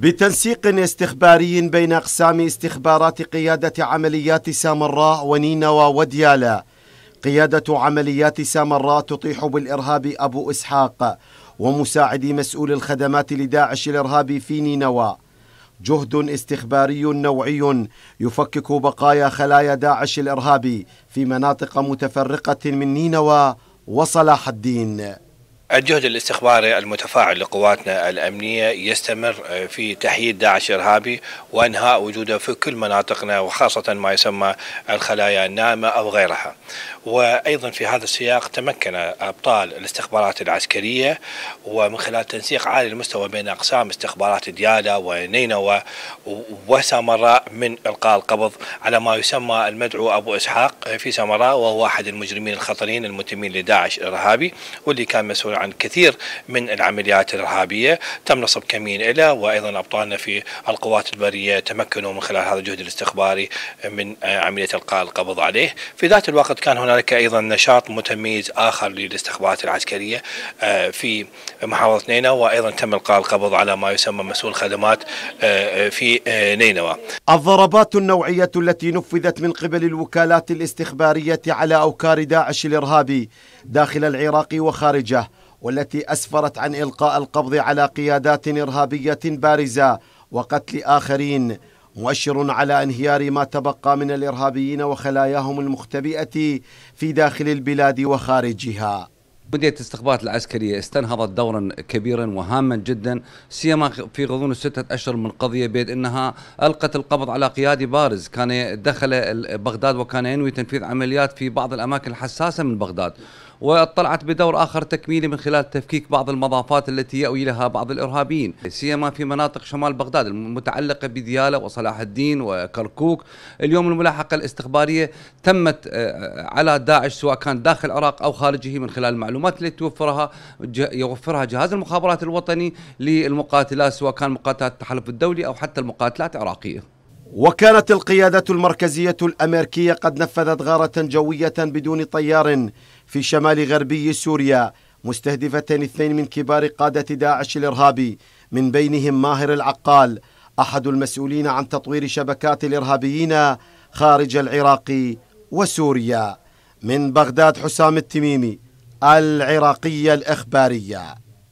بتنسيق استخباري بين أقسام استخبارات قيادة عمليات سامراء ونينوى وديالا قيادة عمليات سامراء تطيح بالإرهاب أبو إسحاق ومساعد مسؤول الخدمات لداعش الإرهابي في نينوى جهد استخباري نوعي يفكك بقايا خلايا داعش الإرهابي في مناطق متفرقة من نينوى وصلاح الدين الجهد الاستخباري المتفاعل لقواتنا الأمنية يستمر آه، في تحييد داعش إرهابي وإنهاء وجوده في كل مناطقنا وخاصة ما يسمى الخلايا النائمة أو غيرها وأيضا في هذا السياق تمكن أبطال الاستخبارات العسكرية ومن خلال تنسيق عالي المستوى بين أقسام استخبارات ديالا ونينوى وسامراء من إلقاء القبض على ما يسمى المدعو أبو إسحاق في سامراء وهو أحد المجرمين الخطرين المتمين لداعش إرهابي واللي كان مسؤول عن كثير من العمليات الارهابيه تم نصب كمين له وايضا ابطالنا في القوات البريه تمكنوا من خلال هذا الجهد الاستخباري من آه، عمليه القاء القبض عليه في ذات الوقت كان هنالك ايضا نشاط متميز اخر للاستخبارات العسكريه آه، في محافظه نينوى وايضا تم القاء القبض على ما يسمى مسؤول خدمات آه، في نينوى الضربات النوعيه التي نفذت من قبل الوكالات الاستخباريه على اوكار داعش الارهابي داخل العراق وخارجه والتي اسفرت عن القاء القبض على قيادات ارهابيه بارزه وقتل اخرين مؤشر على انهيار ما تبقى من الارهابيين وخلاياهم المختبئه في داخل البلاد وخارجها مديرية الاستخبارات العسكرية استنهضت دورا كبيرا وهاما جدا سيما في غضون الستة أشهر من القضية بيد أنها ألقت القبض على قيادي بارز كان دخل بغداد وكان ينوي تنفيذ عمليات في بعض الأماكن الحساسة من بغداد واطلعت بدور اخر تكميلي من خلال تفكيك بعض المضافات التي يأوي لها بعض الارهابيين، سيما في مناطق شمال بغداد المتعلقه بدياله وصلاح الدين وكركوك، اليوم الملاحقه الاستخباريه تمت آه، على داعش سواء كان داخل العراق او خارجه من خلال المعلومات المعلومات التي توفرها يوفرها جهاز المخابرات الوطني للمقاتلات سواء كان مقاتلات التحالف الدولي او حتى المقاتلات العراقيه. وكانت القيادة المركزية الأمريكية قد نفذت غارة جوية بدون طيار في شمال غربي سوريا مستهدفة اثنين من كبار قادة داعش الإرهابي من بينهم ماهر العقال أحد المسؤولين عن تطوير شبكات الإرهابيين خارج العراق وسوريا من بغداد حسام التميمي العراقية الإخبارية